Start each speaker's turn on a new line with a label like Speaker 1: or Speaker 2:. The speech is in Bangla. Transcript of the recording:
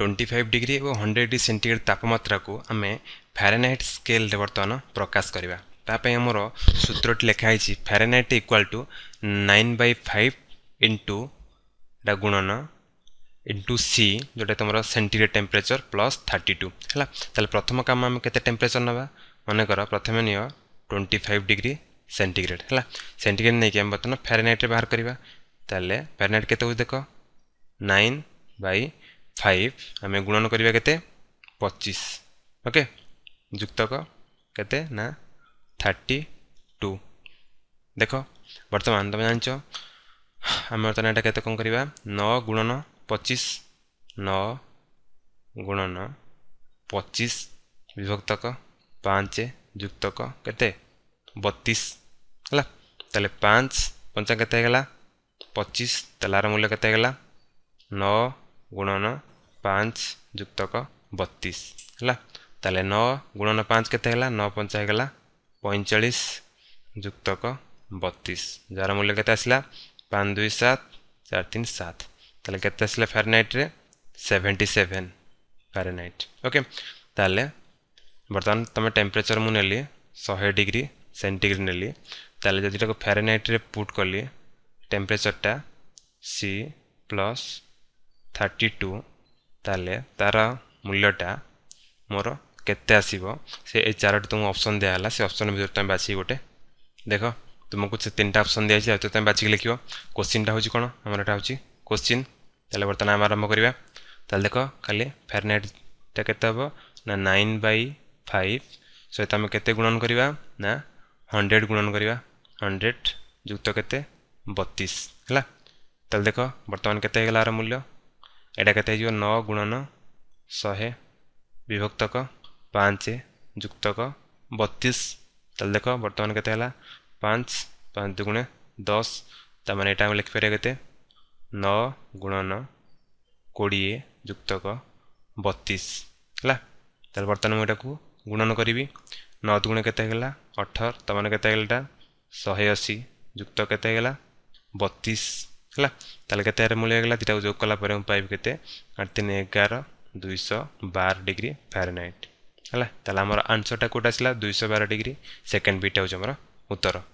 Speaker 1: ଟ୍ୱେଣ୍ଟି ଫାଇଭ୍ ଡିଗ୍ରୀ ଏବଂ ହଣ୍ଡ୍ରେଡ଼ ଡିଗ୍ରୀ ସେଣ୍ଟିଗ୍ରେଡ଼ ତାପମାତ୍ରାକୁ ଆମେ ଫ୍ୟାରେନାଇଟ୍ ସ୍କେଲ୍ରେ ବର୍ତ୍ତମାନ ପ୍ରକାଶ କରିବା ତା ପାଇଁ ଆମର ସୂତ୍ରଟି ଲେଖା ହେଇଛି fahrenheit equal to nine by five into ଏଇଟା ଗୁଣନ ইন্টু সি যেটা তোমার centigrade temperature plus thirty two হ্যাঁ তাহলে প্রথম কাম আমি কেতে টেম্পরেচর নেবা মনে কর প্রথমে নিও টোয়েন্টি ফাইভ ডিগ্রি সেন্টিগ্রেড হ্যাঁ সেন্টিগ্রেড নিয়ে আমি বর্তমানে ফ্যারেনাইট্রে বাহার করা তাহলে ফ্যারেনাইট কেতে হচ্ছে দেখ নাইন বাই ফাইভ আমি গুণন করা কেতে পঁচিশ ওকে যুক্তক কেতে না থার্টি টু দেখ বর্তমান তুমি জাঁচ আমি বর্তমান এটা কেতে কম করা ন গুণন পঁচিশ ন গুণন পঁচিশ বিভক্তক ପାଞ୍ଚ ଯୁକ୍ତକ କେତେ ବତିଶ ହେଲା ତାହେଲେ ପାଞ୍ଚ ପଞ୍ଚା କେତେ ହେଇଗଲା ପଚିଶ ତାହେଲେ ଆର ମୂଲ୍ୟ କେତେ ହେଇଗଲା ନଅ गुणन पाँच जुक्तक बत्तीस है ताले नौ गुणन पाँच के नौ पंचा पैंचाश जुक्तक बत्तीस जार मूल्य के आसला पाँच दुई सात चार तीन सात तेल के आसला फारेनइट्रे सेवेन्टी सेवेन फारेनइट ओके ताले बर्तमान तुम टेम्परेचर मुझे शहे डिग्री सेंटीग्रेड नेली ताले जदि फारेनइट्रे पुट कली टेम्परेचरटा सी प्लस থার্টি ଟୁ ତାହେଲେ ତା'ର ମୂଲ୍ୟଟା ମୋର କେତେ ଆସିବ ସେ ଏଇ ଚାରୋଟି ତୁମକୁ ଅପସନ୍ ଦିଆହେଲା ସେ ଅପସନ୍ ଭିତରୁ ତୁମେ ବାଛିକି ଗୋଟେ ଦେଖ ତୁମକୁ ସେ ତିନିଟା ଅପସନ୍ ଦିଆଯାଇଛି ଆଉ ତୁମେ ବାଛିକି ଲେଖିବ କୋଶ୍ଚିନ୍ଟା ହେଉଛି କ'ଣ ଆମର ଏଇଟା ହେଉଛି କୋଶ୍ଚିନ୍ ତାହେଲେ ବର୍ତ୍ତମାନ ଆମେ ଆରମ୍ଭ କରିବା ତାହେଲେ ଦେଖ ଖାଲି ଫ୍ୟାରନାଇଟ୍ଟା କେତେ ହେବ ନା ନାଇନ୍ ବାଇ ଫାଇଭ୍ ସହିତ ଆମେ କେତେ ଗୁଣନ କରିବା ନା ହଣ୍ଡ୍ରେଡ଼ ଗୁଣନ କରିବା ହଣ୍ଡ୍ରେଡ଼ ଯୁକ୍ତ କେତେ ବତିଶ ହେଲା ତାହେଲେ ଦେଖ ବର୍ତ୍ତମାନ କେତେ ହେଇଗଲା ଆର ମୂଲ୍ୟ ଏଇଟା କେତେ ହେଇଯିବ ନଅ ଗୁଣନ ଶହେ ବିଭକ୍ତକ ପାଞ୍ଚ ଯୁକ୍ତକ ବତିଶ ତାହେଲେ ଦେଖ ବର୍ତ୍ତମାନ କେତେ ହେଲା ପାଞ୍ଚ ପାଞ୍ଚ ଦୁଗୁଣେ ଦଶ ତାମାନେ ଏଇଟା ଆମେ ଲେଖିପାରିବା କେତେ ନଅ ଗୁଣନ କୋଡ଼ିଏ ଯୁକ୍ତକ ବତିଶ ହେଲା ତାହେଲେ ବର୍ତ୍ତମାନ ମୁଁ ଏଟାକୁ ଗୁଣନ କରିବି ନଅ ଦୁଗୁଣେ କେତେ ହେଇଗଲା ଅଠର ତାମାନେ କେତେ ହେଇଗଲା ଏଇଟା ଶହେ ଅଶୀ ଯୁକ୍ତ କେତେ ହେଇଗଲା ବତିଶ ହେଲା ତାହେଲେ କେତେ ଆରେ ମିଳିଆ ଗଲା ଦୁଇଟାକୁ ଯୋଗ କଲା ପରେ ମୁଁ ପାଇବି କେତେ ଆଠ ତିନି ଏଗାର ଦୁଇଶହ ବାର ଡିଗ୍ରୀ ଫ୍ୟାରେନାଇଟ୍ ହେଲା ତାହେଲେ ଆମର ଆନ୍ସରଟା କେଉଁଟା ଆସିଲା ଦୁଇଶହ ବାର ଡିଗ୍ରୀ ସେକେଣ୍ଡ ବିଟା ହେଉଛି ଆମର ଉତ୍ତର